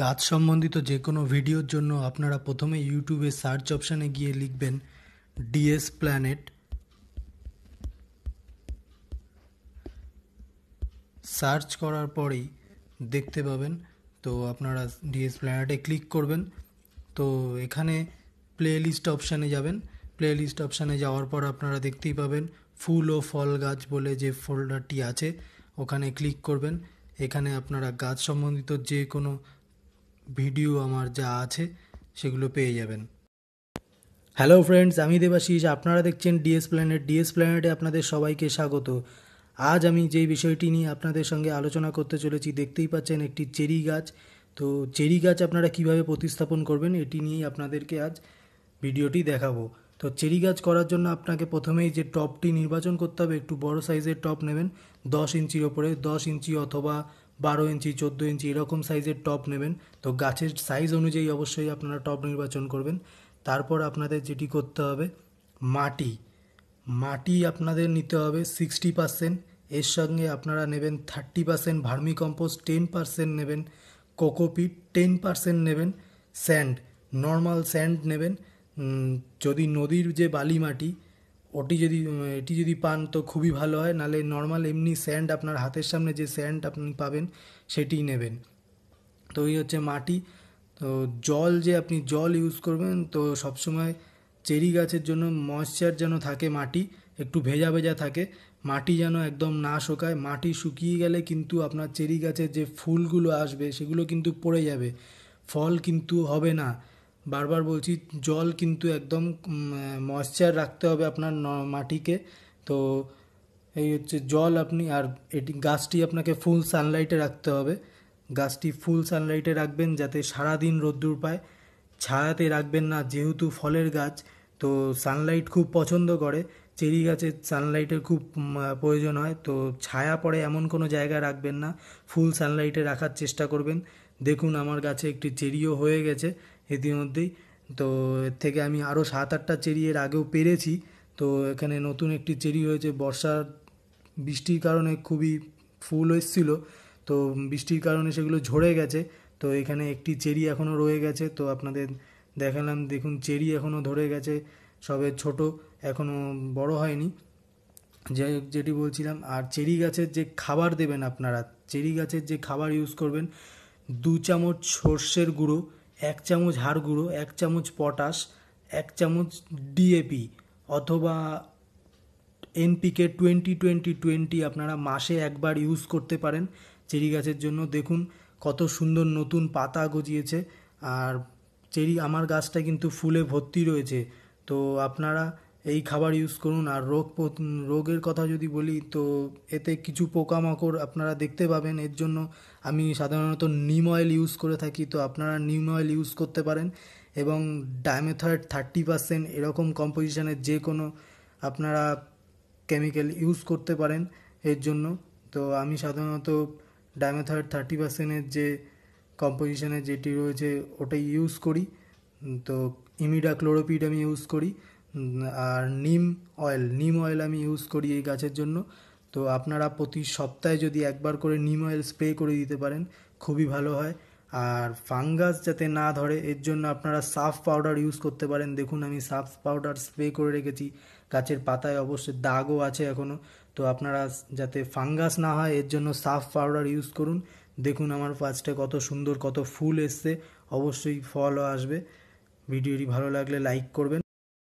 গাছ সম্বন্ধিত যে কোনো ভিডিওর জন্য আপনারা প্রথমে ইউটিউবে সার্চ অপশানে গিয়ে লিখবেন ডিএস প্ল্যানেট সার্চ করার পরেই দেখতে পাবেন তো আপনারা ডিএস প্ল্যানেটে ক্লিক করবেন তো এখানে প্লে লিস্ট অপশানে যাবেন প্লে লিস্ট অপশানে যাওয়ার পর আপনারা দেখতেই পাবেন ফুল ও ফল গাছ বলে যে ফোল্ডারটি আছে ওখানে ক্লিক করবেন এখানে আপনারা গাছ সম্বন্ধিত যে কোনো ভিডিও আমার যা আছে সেগুলো পেয়ে যাবেন হ্যালো ফ্রেন্ডস আমি দেবাশিস আপনারা দেখছেন ডিএস প্ল্যানেট ডিএস প্ল্যানেটে আপনাদের সবাইকে স্বাগত আজ আমি যে বিষয়টি নিয়ে আপনাদের সঙ্গে আলোচনা করতে চলেছি দেখতেই পাচ্ছেন একটি চেরি গাছ তো চেরি গাছ আপনারা কিভাবে প্রতিস্থাপন করবেন এটি নিয়েই আপনাদেরকে আজ ভিডিওটি দেখাবো তো চেরি গাছ করার জন্য আপনাকে প্রথমেই যে টপটি নির্বাচন করতে হবে একটু বড় সাইজের টপ নেবেন দশ ইঞ্চির ওপরে দশ ইঞ্চি অথবা বারো ইঞ্চি চোদ্দো ইঞ্চি এরকম সাইজের টপ নেবেন তো গাছের সাইজ অনুযায়ী অবশ্যই আপনারা টপ নির্বাচন করবেন তারপর আপনাদের যেটি করতে হবে মাটি মাটি আপনাদের নিতে হবে সিক্সটি পার্সেন্ট এর সঙ্গে আপনারা নেবেন thirty percent vermicompost ten percent নেবেন কোকোপিট টেন পার্সেন্ট নেবেন স্যান্ড নর্মাল স্যান্ড নেবেন যদি নদীর যে বালি মাটি ওটি যদি এটি যদি পান তো খুবই ভালো হয় নাহলে নর্মাল এমনি স্যান্ড আপনার হাতের সামনে যে স্যান্ড আপনি পাবেন সেটিই নেবেন তো এই হচ্ছে মাটি তো জল যে আপনি জল ইউজ করবেন তো সবসময় চেরি গাছের জন্য ময়শ্চার যেন থাকে মাটি একটু ভেজা ভেজা থাকে মাটি যেন একদম না শোকায় মাটি শুকিয়ে গেলে কিন্তু আপনার চেরি গাছের যে ফুলগুলো আসবে সেগুলো কিন্তু পড়ে যাবে ফল কিন্তু হবে না বারবার বলছি জল কিন্তু একদম ময়শ্চার রাখতে হবে আপনার মাটিকে তো এই হচ্ছে জল আপনি আর এটি গাছটি আপনাকে ফুল সানলাইটে রাখতে হবে গাছটি ফুল সানলাইটে রাখবেন যাতে সারাদিন রোদ্দুর পায় ছায়াতে রাখবেন না যেহেতু ফলের গাছ তো সানলাইট খুব পছন্দ করে চেরি গাছের সানলাইটের খুব প্রয়োজন হয় তো ছায়া পড়ে এমন কোনো জায়গায় রাখবেন না ফুল সানলাইটে রাখার চেষ্টা করবেন দেখুন আমার গাছে একটি চেরিও হয়ে গেছে ইতিমধ্যেই তো এর থেকে আমি আরও সাত আটটা চেরি এর আগেও পেরেছি তো এখানে নতুন একটি চেরি হয়েছে বর্ষার বৃষ্টির কারণে খুবই ফুল এসেছিলো তো বৃষ্টির কারণে সেগুলো ঝরে গেছে তো এখানে একটি চেরি এখনও রয়ে গেছে তো আপনাদের দেখালাম দেখুন চেরি এখনও ধরে গেছে সবে ছোট এখনও বড় হয়নি যে যেটি বলছিলাম আর চেরি গাছের যে খাবার দেবেন আপনারা চেরি গাছের যে খাবার ইউজ করবেন দু চামচ সর্ষের গুঁড়ো এক চামচ হাড় গুঁড়ো এক চামচ পটাশ এক চামচ ডিএপি অথবা এনপিকে টোয়েন্টি টোয়েন্টি টোয়েন্টি আপনারা মাসে একবার ইউজ করতে পারেন চেরি গাছের জন্য দেখুন কত সুন্দর নতুন পাতা গজিয়েছে আর চেরি আমার গাছটা কিন্তু ফুলে ভর্তি রয়েছে তো আপনারা এই খাবার ইউজ করুন আর রোগ রোগের কথা যদি বলি তো এতে কিছু পোকামাকড় আপনারা দেখতে পাবেন এর জন্য আমি সাধারণত নিম অয়েল ইউজ করে থাকি তো আপনারা নিম অয়েল ইউজ করতে পারেন এবং ডায়মেথয়েড থার্টি পারসেন্ট এরকম কম্পোজিশনের যে কোনো আপনারা কেমিক্যাল ইউজ করতে পারেন এর জন্য তো আমি সাধারণত ডায়মেথয়েড থার্টি পারসেন্টের যে কম্পোজিশনের যেটি রয়েছে ওটাই ইউজ করি তো ইমিডা ক্লোরোপিড আমি ইউজ করি আর নিম অয়েল নিম অয়েল আমি ইউজ করি এই গাছের জন্য তো আপনারা প্রতি সপ্তাহে যদি একবার করে নিম অয়েল স্প্রে করে দিতে পারেন খুবই ভালো হয় আর ফাঙ্গাস যাতে না ধরে এর জন্য আপনারা সাফ পাউডার ইউজ করতে পারেন দেখুন আমি সাফ পাউডার স্প্রে করে রেখেছি গাছের পাতায় অবশ্যই দাগও আছে এখনও তো আপনারা যাতে ফাঙ্গাস না হয় এর জন্য সাফ পাউডার ইউজ করুন দেখুন আমার গাছটা কত সুন্দর কত ফুল এসছে অবশ্যই ফলও আসবে ভিডিওটি ভালো লাগলে লাইক করবেন